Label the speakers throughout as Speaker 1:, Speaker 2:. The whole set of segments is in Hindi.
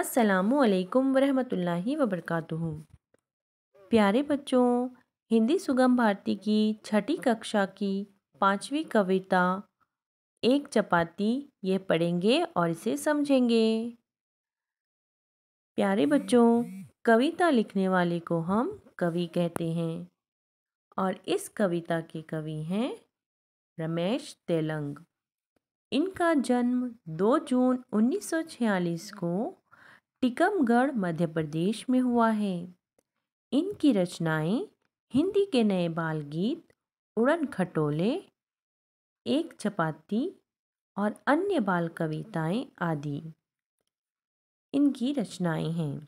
Speaker 1: असलकम वरहमतुल्लाहि वबरकातुहु प्यारे बच्चों हिंदी सुगम भारती की छठी कक्षा की पांचवी कविता एक चपाती ये पढ़ेंगे और इसे समझेंगे प्यारे बच्चों कविता लिखने वाले को हम कवि कहते हैं और इस कविता के कवि हैं रमेश तेलंग इनका जन्म 2 जून 1946 को टिकमगढ़ मध्य प्रदेश में हुआ है इनकी रचनाएं हिंदी के नए बाल गीत उड़न खटोले एक चपाती और अन्य बाल कविताएं आदि इनकी रचनाएं हैं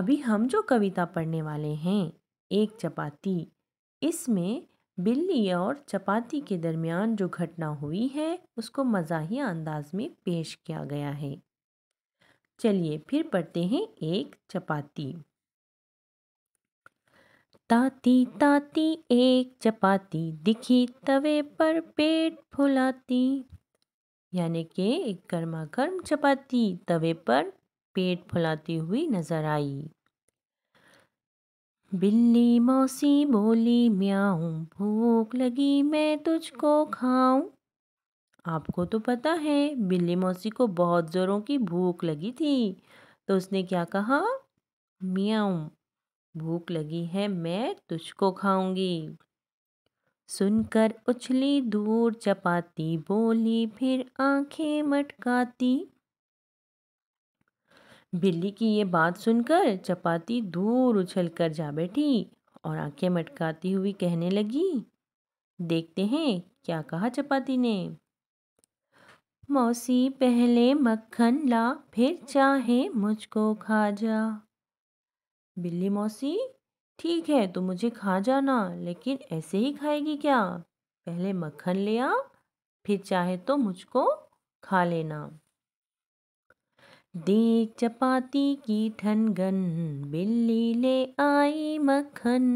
Speaker 1: अभी हम जो कविता पढ़ने वाले हैं एक चपाती इसमें बिल्ली और चपाती के दरमियान जो घटना हुई है उसको मजाही अंदाज में पेश किया गया है चलिए फिर पढ़ते हैं एक चपाती ताती ताती एक चपाती दिखी तवे पर पेट फुलाती यानी कि एक गर्मा गर्म चपाती तवे पर पेट फुलाती हुई नजर आई बिल्ली मौसी बोली म्याऊं भूख लगी मैं तुझको खाऊं आपको तो पता है बिल्ली मौसी को बहुत ज़ोरों की भूख लगी थी तो उसने क्या कहा मियाँ भूख लगी है मैं तुझको खाऊंगी सुनकर उछली दूर चपाती बोली फिर आंखें मटकाती बिल्ली की ये बात सुनकर चपाती दूर उछल कर जा बैठी और आंखें मटकाती हुई कहने लगी देखते हैं क्या कहा चपाती ने मौसी पहले मक्खन ला फिर चाहे मुझको खा जा बिल्ली मौसी ठीक है तो मुझे खा जाना लेकिन ऐसे ही खाएगी क्या पहले मक्खन ले आ फिर चाहे तो मुझको खा लेना देख चपाती की ठनगन बिल्ली ले आई मक्खन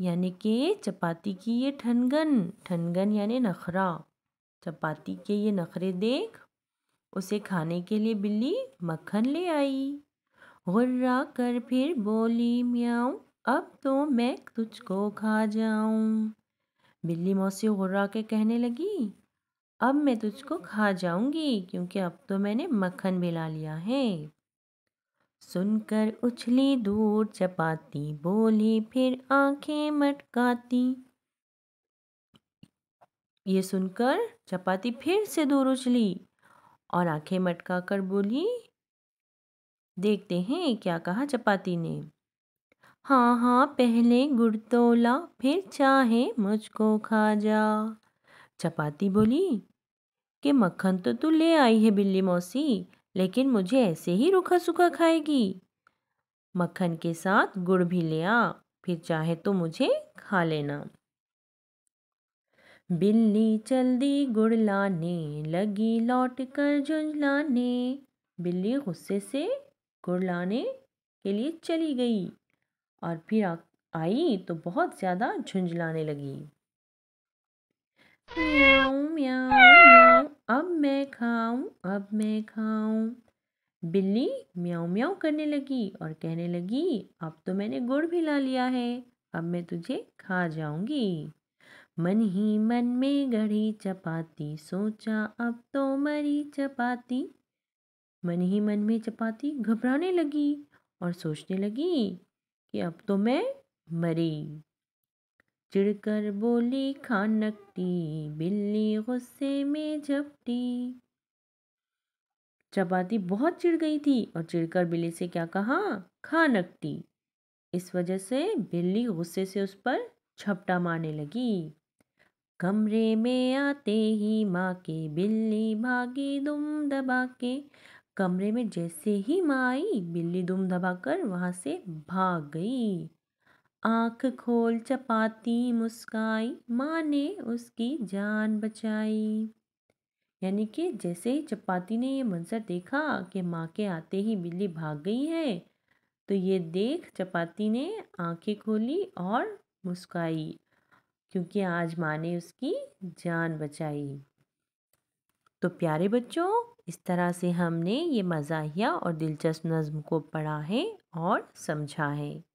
Speaker 1: यानी कि चपाती की ये ठनगन ठनगन यानी नखरा चपाती के ये नखरे देख उसे खाने के लिए बिल्ली मक्खन ले आई गुर्रा कर फिर बोली म्याऊं अब तो मैं तुझको खा जाऊं बिल्ली मौसी गुर्रा के कहने लगी अब मैं तुझको खा जाऊंगी क्योंकि अब तो मैंने मक्खन मिला लिया है सुनकर उछली दूर चपाती बोली फिर आंखें मटकाती ये सुनकर चपाती फिर से दूर उछली और आंखें मटका कर बोली देखते हैं क्या कहा चपाती ने हाँ हाँ पहले गुड़ तोला फिर चाहे मुझको खा जा चपाती बोली कि मक्खन तो तू ले आई है बिल्ली मौसी लेकिन मुझे ऐसे ही रूखा सूखा खाएगी मक्खन के साथ गुड़ भी ले आ फिर चाहे तो मुझे खा लेना बिल्ली चल दी गुड़ लाने लगी लौट कर झुंझलाने बिल्ली गुस्से से गुड़ लाने के लिए चली गई और फिर आई तो बहुत ज़्यादा झुंझलाने लगी म्याँ, म्याऊ म्याँ, अब मैं खाऊं अब मैं खाऊं बिल्ली म्याऊ म्याऊ करने लगी और कहने लगी अब तो मैंने गुड़ भी ला लिया है अब मैं तुझे खा जाऊंगी मन ही मन में गढ़ी चपाती सोचा अब तो मरी चपाती मन ही मन में चपाती घबराने लगी और सोचने लगी कि अब तो मैं मरी चिड़कर बोली खानकटी बिल्ली गुस्से में झपटी चपाती बहुत चिढ़ गई थी और चिड़कर बिल्ली से क्या कहा खानकटी इस वजह से बिल्ली गुस्से से उस पर छपटा मारने लगी कमरे में आते ही माँ के बिल्ली भागी दुम दबा के कमरे में जैसे ही माँ आई बिल्ली दुम दबाकर वहाँ से भाग गई आंख खोल चपाती मुस्काई माँ ने उसकी जान बचाई यानी कि जैसे ही चपाती ने ये मंजर देखा कि माँ के आते ही बिल्ली भाग गई है तो ये देख चपाती ने आंखें खोली और मुस्काई क्योंकि आज माँ ने उसकी जान बचाई तो प्यारे बच्चों इस तरह से हमने ये मज़ाहिया और दिलचस्प नज़म को पढ़ा है और समझा है